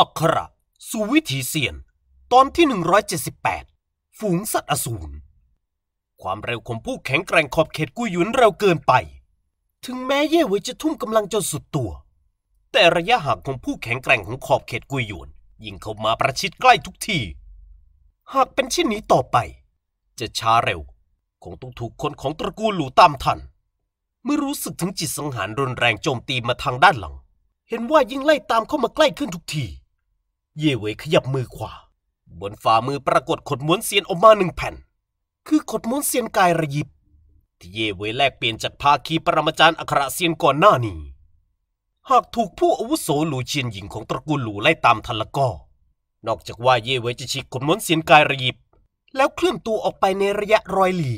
อัคระสุวิถีเสียน ตอนที่ 178 ฝูงสัตว์อสูร ความเร็วของผู้แข็งแกร่งขอบเขตกุยุนเร็วเกินไป ถึงแม้เย่เวยจะทุ่มกำลังจนสุดตัว แต่ระยะห่างของผู้แข็งแกร่งของขอบเขตกุยุนยิ่งเข้ามาประชิดใกล้ทุกที หากเป็นเช่นนี้ต่อไป จะช้าเร็วคงต้องถูกคนของตระกูลหลูตามทันเมื่อรู้สึกถึงจิตสังหารรุนแรงโจมตีมาทางด้านหลัง เห็นว่ายิ่งไล่ตามเข้ามาใกล้ขึ้นทุกทีเย่เวยขยับมือขวา บนฝ่ามือปรากฏขดม้วนเซียนออกมาหนึ่งแผ่น คือขดม้วนเซียนกายระยิบที่เย่เวยแลกเปลี่ยนจากภาคีปรมาจารย์อัครเซียนก่อนหน้านี้ หากถูกผู้อาวุโสหลู่เชียนหญิงของตระกูลหลู่ไล่ตามทันละก็นอกจากว่าเย่เวยจะฉีกขดม้วนเซียนกายระยิบแล้วเคลื่อนตัวออกไปในระยะรอยหลี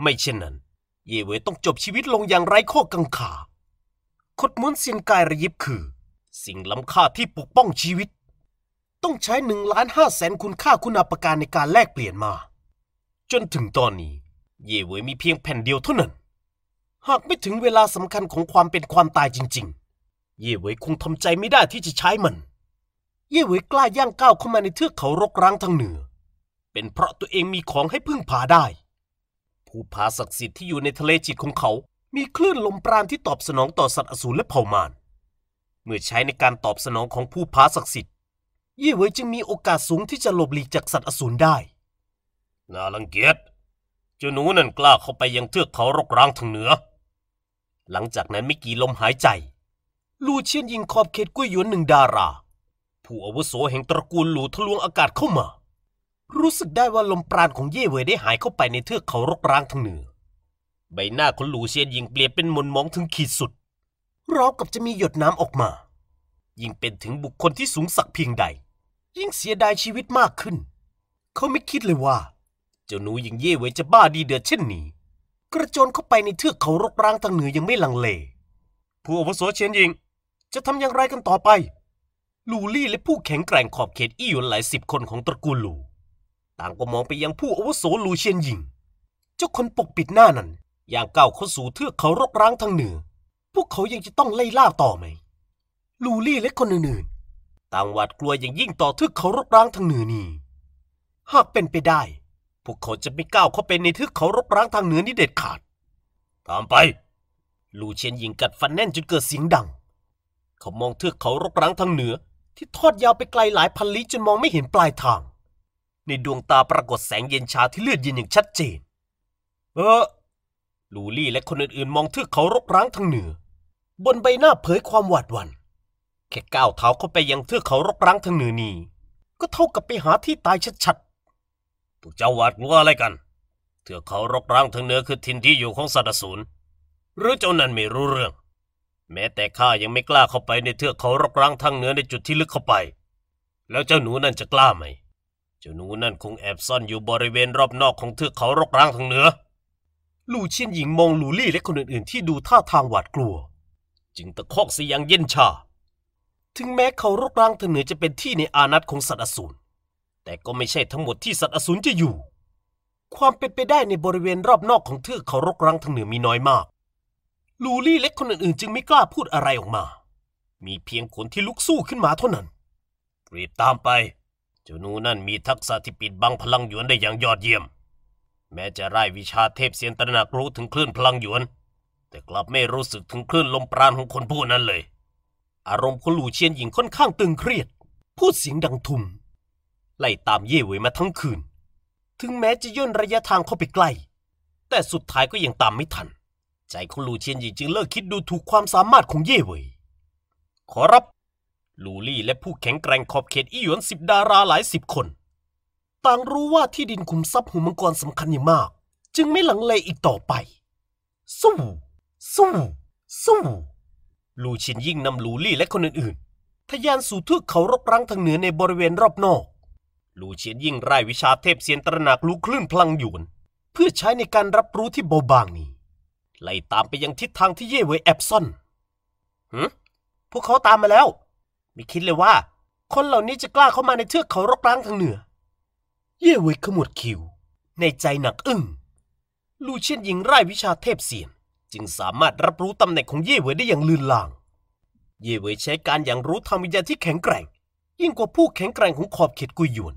ไม่เช่นนั้น เย่เวยต้องจบชีวิตลงอย่างไร้ข้อกังขา ขดม้วนเซียนกายระยิบคือ สิ่งล้ำค่าที่ปกป้องชีวิตต้องใช้หนึ่งล้านห้าแสนคุณค่าคุณาปการในการแลกเปลี่ยนมา จนถึงตอนนี้ เย่เวยมีเพียงแผ่นเดียวเท่านั้น หากไม่ถึงเวลาสำคัญของความเป็นความตายจริงๆ เย่เวยคงทำใจไม่ได้ที่จะใช้มัน เย่เวยกล้าย่างก้าวเข้ามาในเทือกเขารกร้างทางเหนือ เป็นเพราะตัวเองมีของให้พึ่งพาได้ ผู้พาศักดิ์สิทธิ์ที่อยู่ในทะเลจิตของเขา มีคลื่นลมปราณที่ตอบสนองต่อสัตว์อสูรและเผ่ามารเมื่อใช้ในการตอบสนองของผู้พาศักดิ์สิทธิ์ยี่เวยจึงมีโอกาสสูงที่จะหลบหลีกจากสัตว์อสูรได้น่ารังเกียจเจ้าหนูนั่นกล้าเข้าไปยังเทือกเขารกร้างทางเหนือ หลังจากนั้นไม่กี่ลมหายใจ ลู่เชียนยิงขอบเขตกุ้ยหยวนหนึ่งดารา ผู้อาวุโสแห่งตระกูลหลู่ทะลวงอากาศเข้ามา รู้สึกได้ว่าลมปราณของเย่เวยได้หายเข้าไปในเทือกเขารกร้างทางเหนือ ใบหน้าของหลู่เชียนยิงเปลี่ยนเป็นมนมองถึงขีดสุดรากับจะมีหยดน้ำออกมา ยิ่งเป็นถึงบุคคลที่สูงสักเพียงใดยิ่งเสียดายชีวิตมากขึ้น เขาไม่คิดเลยว่า เจ้าหนูหญิงเย่เวจะบ้าดีเดือดเช่นนี้ กระโจนเข้าไปในเทือกเขารกร้างทางเหนือยังไม่ลังเลผู้อาวุโสเชียนยิงจะทำอย่างไรกันต่อไปลูลี่และผู้แข็งแกร่งขอบเขตอี้หยวนหลายสิบคนของตระกูลลูต่างก็มองไปยังผู้อาวุโสลูเชียนยิง เจ้าคนปกปิดหน้านั้นอย่างก้าวเข้าสู่เทือกเขารกร้างทางเหนือ พวกเขายังจะต้องไล่ล่าต่อไหมลูลี่และคนอื่นๆต่างหวาดกลัวอย่างยิ่งต่อทึกเขารบร้างทางเหนือนี่หากเป็นไปได้ พวกเขาจะไม่ก้าวเข้าไปในทึกเขารบร้างทางเหนือนี้เด็ดขาด ตามไป ลู่เชียนยิงกัดฟันแน่นจนเกิดเสียงดัง เขามองเทือกเขารกร้างทางเหนือ ที่ทอดยาวไปไกลหลายพันลี้จนมองไม่เห็นปลายทาง ในดวงตาปรากฏแสงเย็นชาที่เลือดเย็นอย่างชัดเจน เออ ลูลี่และคนอื่นๆมองเทือกเขารกร้างทางเหนือ บนใบหน้าเผยความหวาดหวัน่นแค่ก้าวเท้าเข้าไปยังเทือกเขารกร้างทางเหนือนี่ก็เท่ากับไปหาที่ตายชัดๆ พวกเจ้าหวาดกลัวอะไรกัน เทือกเขารกร้างทางเหนือคือทินที่อยู่ของสัตว์สูนหรือเจ้านั่นไม่รู้เรื่อง แม้แต่ข้ายังไม่กล้าเข้าไปในเทือกเขารกร้างทางเหนือในจุดที่ลึกเข้าไป แล้วเจ้าหนูนั่นจะกล้าไหมเจ้าหนูนั่นคงแอบซ่อนอยู่บริเวณรอบนอกของเทือกเขารกร้างทางเหนือ ลู่เชียนหญิงมองลูลี่และคนอื่น ๆ ที่ดูท่าทางหวาดกลัว จึงตะคอกเสียงเย็นชาถึงแม้เขารกร้างทางเหนือจะเป็นที่ในอาณัตของสัตว์อสูรแต่ก็ไม่ใช่ทั้งหมดที่สัตว์อสูรจะอยู่ ความเป็นไปได้ในบริเวณรอบนอกของเทือกเขารกร้างทางเหนือมีน้อยมาก ลูลี่เล็กคนอื่นๆ จึงไม่กล้าพูดอะไรออกมา มีเพียงคนที่ลุกสู้ขึ้นมาเท่านั้น รีบตามไป เจ้านูนั่นมีทักษะที่ปิดบังพลังหยวนได้อย่างยอดเยี่ยม แม้จะไร้วิชาเทพเสียนตระหนักรู้ถึงคลื่นพลังหยวน แต่กลับไม่รู้สึกถึงคลื่นลมปราณของคนผู้นั้นเลยอารมณ์ของหลู่เชียนหญิงค่อนข้างตึงเครียด พูดเสียงดังทุมไล่ตามเย่เวยมาทั้งคืน ถึงแม้จะย่นระยะทางเข้าไปใกล้ แต่สุดท้ายก็ยังตามไม่ทัน ใจของหลู่เชียนหญิงจึงเลิกคิดดูถูกความสามารถของเย่เวยขอรับ ลูลี่และผู้แข็งแกร่งขอบเขตอีหยวนสิบดาราหลายสิบคนต่างรู้ว่าที่ดินขุมทรัพย์หูมังกรสำคัญอย่างมาก จึงไม่หลังเลอีกต่อไป สู้สู้สู้ลู่ชินยิ่งนำหลูลี่และคนอื่นๆทะยานสู่เทือกเขารกรังทางเหนือในบริเวณรอบนอกลูเชียนยิ่งไร้วิชาเทพเซียนตระหนักรู้คลื่นพลังหยวนเพื่อใช้ในการรับรู้ที่เบาบางนี้ ไล่ตามไปยังทิศทางที่เย่เวยแอบซ่อนหืมพวกเขาตามมาแล้วไม่คิดเลยว่า คนเหล่านี้จะกล้าเข้ามาในเทือกเขารกรังทางเหนือ เย่เวยขมวดคิวในใจหนักอึ้งลูเชียนยิ่งไร้วิชาเทพเสียนจึงสามารถรับรู้ตำแหน่งของเย่เหวยได้อย่างลื่นลาง เย่เหวยใช้การอย่างรู้รรมวิญญาณที่แข็งแกร่งยิ่งกว่าผู้แข็งแกร่งของขอบเขตกุยหยวน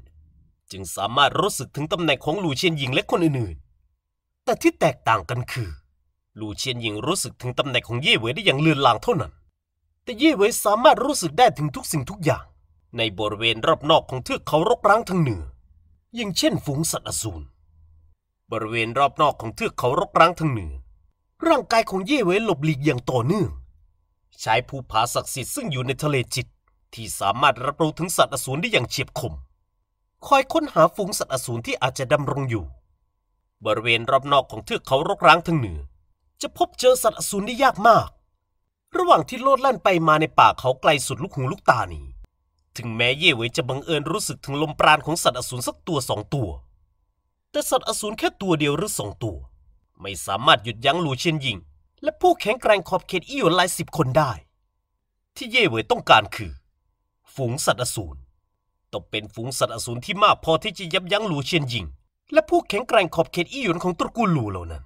จึงสามารถรู้สึกถึงตำแหน่งของหลู่เชียนหญิงและคนอื่นๆ แต่ที่แตกต่างกันคือหลู่เชียนหญิงรู้สึกถึงตำแหน่งของเย่เหวยได้อย่างลื่นลางเท่านั้น แต่เย่เหวยสามารถรู้สึกได้ถึงทุกสิ่งทุกอย่าง ในบริเวณรอบนอกของเทือกเขารกร้างทางเหนืออย่างเช่นฝูงสัตว์อสูรบริเวณรอบนอกของเทือกเขารกร้างทางเหนือร่างกายของเย่เวหลบหลีกอย่างต่อเนื่อง ใช้ภูผาศักดิ์สิทธิ์ซึ่งอยู่ในทะเลจิตที่สามารถรับรู้ถึงสัตว์อสูรได้อย่างเฉียบคม คอยค้นหาฝูงสัตว์อสูรที่อาจจะดำรงอยู่ บริเวณรอบนอกของเทือกเขารกร้างทางเหนือ จะพบเจอสัตว์อสูรได้ยากมาก ระหว่างที่โลดแล่นไปมาในป่าเขาไกลสุดลูกหูลูกตานี้ถึงแม้เย่เวยจะบังเอิญรู้สึกถึงลมปราณของสัตว์อสูรสักตัวสองตัว แต่สัตว์อสูรแค่ตัวเดียวหรือสองตัวไม่สามารถหยุดยั้งหลูเชียนยิง และผู้แข็งแกร่งขอบเขตอี้หยวนหลายสิบคนได้ ที่เย่เหวยต้องการคือ ฝูงสัตว์อสูรต้องเป็นฝูงสัตว์อสูรที่มากพอที่จะยับยั้งหลูเชียนยิง และผู้แข็งแกร่งขอบเขตอี้หยวนของตระกูลหลูเหล่านั้น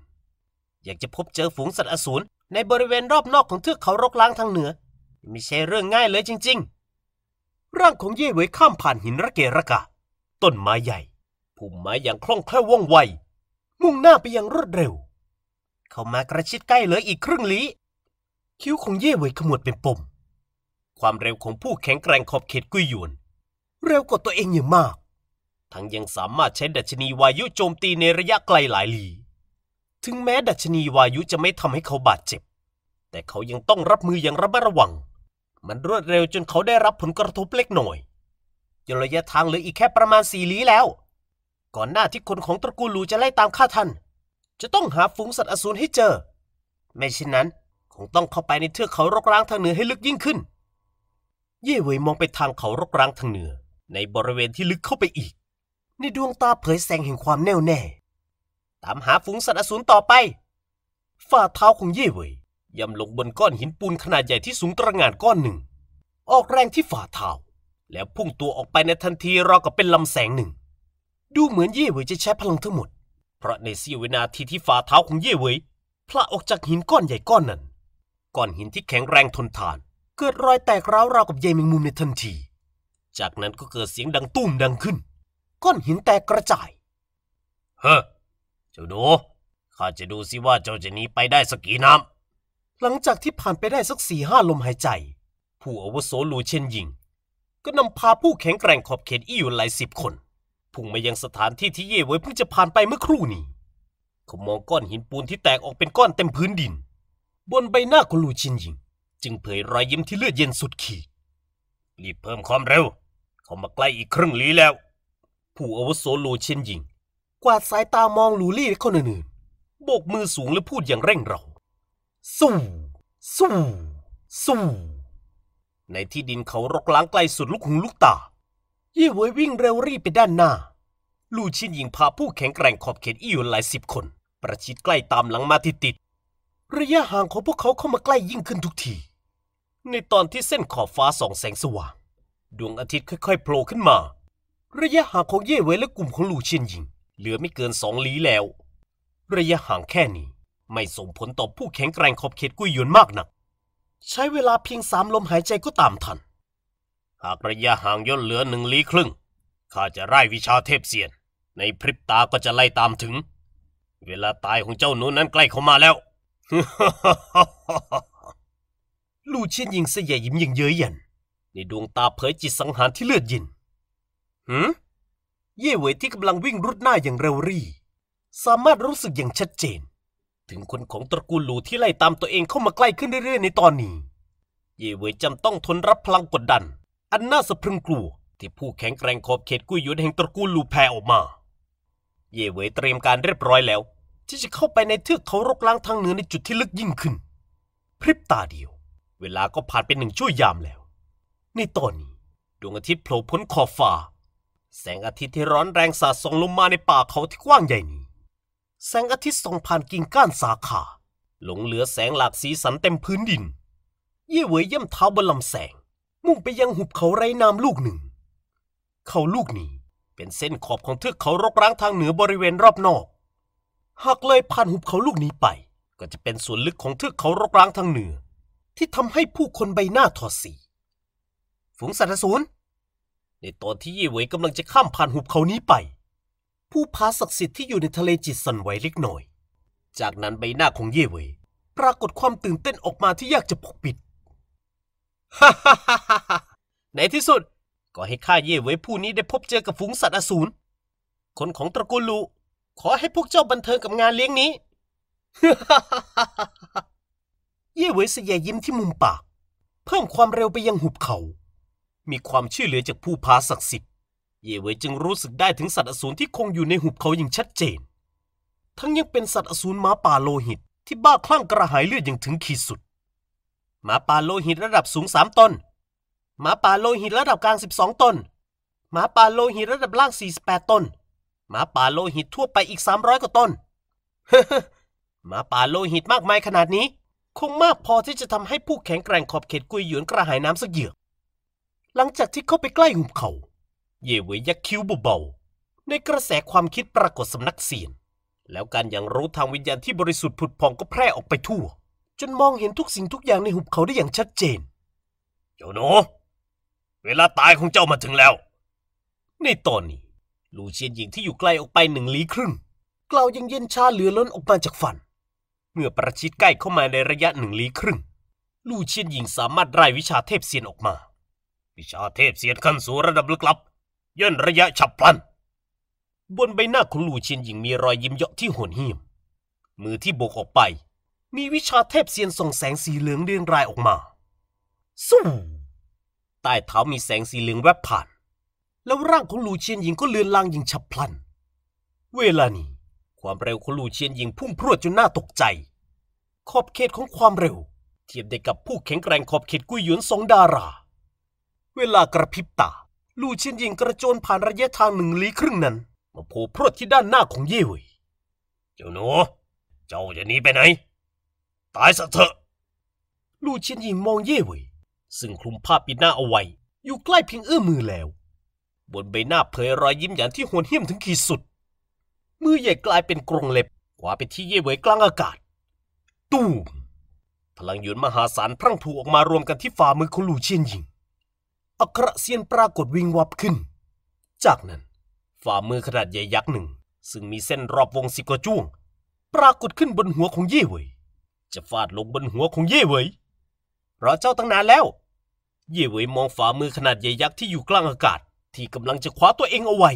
อยากจะพบเจอฝูงสัตว์อสูรในบริเวณรอบนอกของเทือกเขารกล้างทางเหนือไม่ใช่เรื่องง่ายเลยจริง ๆ ร่างของเย่เหวยข้ามผ่านหินระเกระกะ ต้นไม้ใหญ่ผุ่มไม้อย่างคล่องแคล่วว่องไวมุ่งหน้าไปยังรวดเร็วเข้ามากระชิดใกล้เลยอีกครึ่งลี้ คิ้วของเย่เวยขมวดเป็นปม ความเร็วของผู้แข็งแกร่งขอบเขตกุยหยวนเร็วกว่าตัวเองอย่างมาก ทั้งยังสามารถใช้ดัชนีวายุโจมตีในระยะไกลหลายลี้ ถึงแม้ดัชนีวายุจะไม่ทำให้เขาบาดเจ็บ แต่เขายังต้องรับมืออย่างระมัดระวัง มันรวดเร็วจนเขาได้รับผลกระทบเล็กหน่อยจนระยะทางเหลืออีกแค่ประมาณสี่ลี้แล้ว ก่อนหน้าที่คนของตระกูลลูจะไล่ตามฆ่าท่านจะต้องหาฝูงสัตว์อสูรให้เจอ ไม่เช่นนั้นคงต้องเข้าไปในเทือกเขารกร้างทางเหนือให้ลึกยิ่งขึ้น เย่เวยมองไปทางเขารกร้างทางเหนือในบริเวณที่ลึกเข้าไปอีก ในดวงตาเผยแสงแห่งความแน่วแน่ ตามหาฝูงสัตว์อสูรต่อไป ฝ่าเท้าของเย่เวยย่ำลงบนก้อนหินปูนขนาดใหญ่ที่สูงตระหง่านก้อนหนึ่ง ออกแรงที่ฝ่าเท้าแล้วพุ่งตัวออกไปในทันทีราวกับเป็นลำแสงหนึ่ง ดูเหมือนเย่เวยจะใช้พลังทั้งหมดเพราะในเสี้ยววินาทีที่ฝ่าเท้าของเย่เวยพละออกจากหินก้อนใหญ่ก้อนนั้น ก้อนหินที่แข็งแรงทนทาน เกิดรอยแตกร้าวราวกับเยแมงมุมในทันที จากนั้นก็เกิดเสียงดังตุ้มดังขึ้น ก้อนหินแตกกระจายเฮ้เจ้าหนูข้าจะดูสิว่าเจ้าจะหนีไปได้สักกี่น้ำหลังจากที่ผ่านไปได้สักสี่ห้าลมหายใจ ผู้อาวุโสลูเช่นยิง ก็นำพาผู้แข็งแกร่งขอบเขตอี้อยู่หลายสิบคนพุ่งมายังสถานที่ที่เย่เวยเพิ่งจะผ่านไปเมื่อครู่นี้เขามองก้อนหินปูนที่แตกออกเป็นก้อนเต็มพื้นดิน บนใบหน้าของลูชินยิง จึงเผยรอยยิ้มที่เลือดเย็นสุดขีดรีบเพิ่มความเร็วเขามาใกล้อีกครึ่งลี้แล้ว ผู้อาวุโสลูชินยิง กวาดสายตามองลูลี่คนอื่นๆโบกมือสูงและพูดอย่างเร่งเราสู้สู้สู้ในที่ดินเขารกล้างไกลสุดลูกหูลูกตายี่หวยวิ่งเร็วรีบไปด้านหน้า ลู่ชินยิงพาผู้แข็งแกร่งขอบเขตอี้หยวนหลายสิบคน ประชิดใกล้ตามหลังมาติดติด ระยะห่างของพวกเขาเข้ามาใกล้ยิ่งขึ้นทุกที ในตอนที่เส้นขอบฟ้าส่องแสงสว่างดวงอาทิตย์ค่อย ๆโผล่ขึ้นมา ระยะห่างของเย่เวยและกลุ่มของลู่ชินยิง เหลือไม่เกินสองลี้แล้ว ระยะห่างแค่นี้ไม่ส่งผลต่อผู้แข็งแกร่งขอบเขตกุยหยวนมากนัก ใช้เวลาเพียงสามลมหายใจก็ตามทันหากระยะห่างย่นเหลือหนึ่งลี้ครึ่ง ข้าจะไล่วิชาเทพเสียน ในพริบตาก็จะไล่ตามถึง เวลาตายของเจ้าหนูนั้นใกล้เข้ามาแล้ว ลู่เชียนยิงเสียยิ้มยิงเย้ยยัน ในดวงตาเผยจิตสังหารที่เลือดยิน หืมเย่เวยที่กำลังวิ่งรุดหน้าอย่างเร็วรีสามารถรู้สึกอย่างชัดเจน ถึงคนของตระกูลหลู่ที่ไล่ตามตัวเองเข้ามาใกล้ขึ้นเรื่อยๆในตอนนี้ เย่เวยจำต้องทนรับพลังกดดันอันน่าสะพรึงกลัว ที่ผู้แข็งแกร่งขอบเขตกุยยุธแห่งตระกูลลูแพออกมา เย่เวยเตรียมการเรียบร้อยแล้ว ที่จะเข้าไปในเทือกเขารกล้างทางเหนือในจุดที่ลึกยิ่งขึ้น พริบตาเดียว เวลาก็ผ่านไปหนึ่งชั่วยามแล้ว ในตอนนี้ดวงอาทิตย์โผล่พ้นขอบฟ้า แสงอาทิตย์ที่ร้อนแรงสาดส่องลงมาในป่าเขาที่กว้างใหญ่นี้แสงอาทิตย์ส่องผ่านกิ่งก้านสาขา หลงเหลือแสงหลากสีสันเต็มพื้นดินเย่เวยย่ำเท้าบนลำแสงมุ่งไปยังหุบเขาไร้น้ำลูกหนึ่ง เขาลูกนี้เป็นเส้นขอบของเทือกเขารกร้างทางเหนือบริเวณรอบนอก หากเลยผ่านหุบเขาลูกนี้ไป ก็จะเป็นส่วนลึกของเทือกเขารกร้างทางเหนือ ที่ทำให้ผู้คนใบหน้าถอดสีฝูงสัตว์สูนในตอนที่เย่เหวยกำลังจะข้ามผ่านหุบเขานี้ไป ผู้พาศักดิ์สิทธิ์ที่อยู่ในทะเลจิตสั่นไหวเล็กน้อย จากนั้นใบหน้าของเย่เหวยปรากฏความตื่นเต้นออกมาที่ยากจะปกปิดฮ่าฮ่าฮ่าในที่สุดก็ให้ข้าเย่เวยผู้นี้ได้พบเจอกับฝูงสัตว์อสูรคนของตระกูลลูขอให้พวกเจ้าบันเทิงกับงานเลี้ยงนี้ เย่เวยเสียยิ้มที่มุมปากเพิ่มความเร็วไปยังหุบเขา มีความชื่อเหลือจากผู้พาศักดิ์สิทธิ์เย่เวยจึงรู้สึกได้ถึงสัตว์อสูรที่คงอยู่ในหุบเขาอย่างชัดเจน ทั้งยังเป็นสัตว์อสูรม้าป่าโลหิต ที่บ้าคลั่งกระหายเลือดอย่างถึงขีดสุดม้าป่าโลหิตระดับสูงสามตนหมาป่าโลหิตระดับกลาง12ตนหมาป่าโลหิตระดับล่าง48ตนหมาป่าโลหิตทั่วไปอีก 300กว่าตนหมาป่าโลหิตมากมายขนาดนี้ คงมากพอที่จะทำให้ผู้แข็งแกร่งขอบเขตกุยหยวนกระหายน้ำสักเหยือกหลังจากที่เข้าไปใกล้หุบเขา เย่เวยยักคิ้วเบาๆในกระแสความคิดปรากฏสำนักเสียนแล้วการยังรู้ทางวิญญาณที่บริสุทธิ์ผุดพองก็แพร่ออกไปทั่ว จนมองเห็นทุกสิ่งทุกอย่างในหุบเขาได้อย่างชัดเจนเจ้าหนูเวลาตายของเจ้ามาถึงแล้ว ในตอนนี้ ลูเชียนหญิงที่อยู่ไกลออกไปหนึ่งลี้ครึ่งกล่าวยังเย็นชาเหลือล้นออกมาจากฝัน เมื่อประชิดใกล้เข้ามาในระยะหนึ่งลี้ครึ่ง ลูเชียนหญิงสามารถไล่วิชาเทพเซียนออกมา วิชาเทพเซียนขั้นสูงระดับลึกลับย่นระยะฉับพลัน บนใบหน้าของลูเชียนหญิงมีรอยยิ้มเยาะที่หนหิมมือที่โบกออกไป มีวิชาเทพเซียนส่องแสงสีเหลืองเรียงรายออกมาสู้ใต้เท้ามีแสงสีเหลืองแวบผ่าน แล้วร่างของลูเชียนหญิงก็เลือนลางอย่างฉับพลัน เวลานี้ความเร็วของลูเชียนหญิงพุ่งพรวดจนน่าตกใจ ขอบเขตของความเร็ว เทียบได้กับผู้แข็งแกร่งขอบเขตกุยหยวนสองดารา เวลากระพริบตาลูเชียนหญิงกระโจนผ่านระยะทางหนึ่งลี้ครึ่งนั้นมาโผล่พรวดที่ด้านหน้าของเย่หวยเจ้าหนูเจ้าจะหนีไปไหน ตายสะเถอะลูเชียนหญิงมองเย่หวยซึ่งคลุมผ้าปิดหน้าเอาไว้ อยู่ใกล้เพียงเอื้อมมือแล้ว บนใบหน้าเผยรอยยิ้มหยางที่โหดเหี้ยมถึงขีดสุด มือใหญ่กลายเป็นกรงเล็บขวาไปที่เย่เวยกลางอากาศ ตูมพลังหยวนมหาศาลพรั่งผูออกมารวมกันที่ฝ่ามือของลู่เชียนยิง อัครเซียนปรากฏวิงวับขึ้น จากนั้นฝ่ามือขนาดใหญ่ยักษ์หนึ่ง ซึ่งมีเส้นรอบวงสิบกว่าจ้วง ปรากฏขึ้นบนหัวของเย่เวยจะฟาดลงบนหัวของเย่เวยรอเจ้าตั้งนานแล้วเย่เวยมองฝ่ามือขนาดใหญ่ยักษ์ที่อยู่กลางอากาศ ที่กำลังจะคว้าตัวเองเอาไว้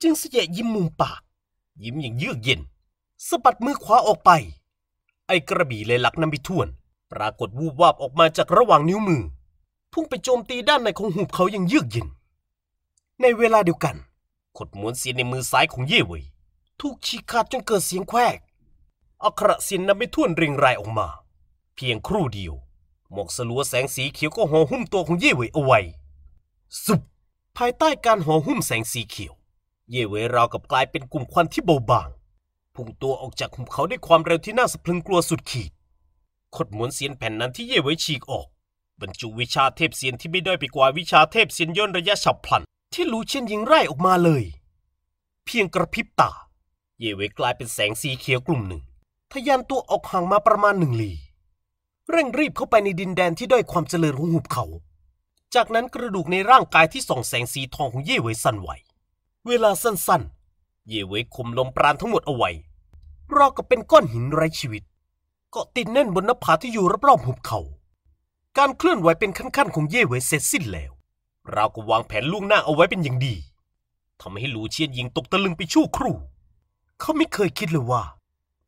จึงเสียยิ้มมุมปาก ยิ้มอย่างเยือกเย็นสะบัดมือขวาออกไป ไอ้กระบี่เลยหลักน้ำไปท่วน ปรากฏวูบวาบออกมาจากระหว่างนิ้วมือพุ่งไปโจมตีด้านในของหุบเขาอย่างเยือกเย็น ในเวลาเดียวกัน ขดม้วนเสียในมือซ้ายของเย่เวยถูกฉีกขาดจนเกิดเสียงแควกอัคระเสียน้ำไปท่วนเรียงรายออกมา เพียงครู่เดียวหมอกสลัวแสงสีเขียวก็ห่อหุ้มตัวของเย่เวยเอาไว้สุบ ภายใต้การห่อหุ้มแสงสีเขียว เย่เวยราวกับกลายเป็นกลุ่มควันที่เบาบางพุ่งตัวออกจากหุบเขาด้วยความเร็วที่น่าสะพรึงกลัวสุดขีด ขดหมุนเสียนแผ่นนั้นที่เย่เวยฉีกออก บรรจุวิชาเทพเสียนที่ไม่ได้ไปกว่าวิชาเทพเสียนย่นระยะฉับพลันที่ลูเชียนยิงไร่ออกมาเลย เพียงกระพริบตา เย่เวยกลายเป็นแสงสีเขียวกลุ่มหนึ่งทะยานตัวออกห่างมาประมาณหนึ่งลีเร่งรีบเข้าไปในดินแดนที่ด้อยความเจริญของหุบเขา จากนั้นกระดูกในร่างกายที่ส่องแสงสีทองของเย่เวยสั่นไหว เวลาสั้นๆ เย่เวยคุมลมปราณทั้งหมดเอาไว้รากับเป็นก้อนหินไร้ชีวิตเกาะติดแน่นบนนภาที่อยู่รอบๆหุบเขา การเคลื่อนไหวเป็นขั้นๆ ของเย่เวยเสร็จสิ้นแล้วเราก็วางแผนล่วงหน้าเอาไว้เป็นอย่างดีทำให้ลูเชียนยิงตกตะลึงไปชั่วครู่ เขาไม่เคยคิดเลยว่า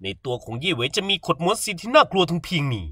ในตัวของเย่เวยจะมีขดม้วนสีที่น่ากลัวทั้งเพียงนี้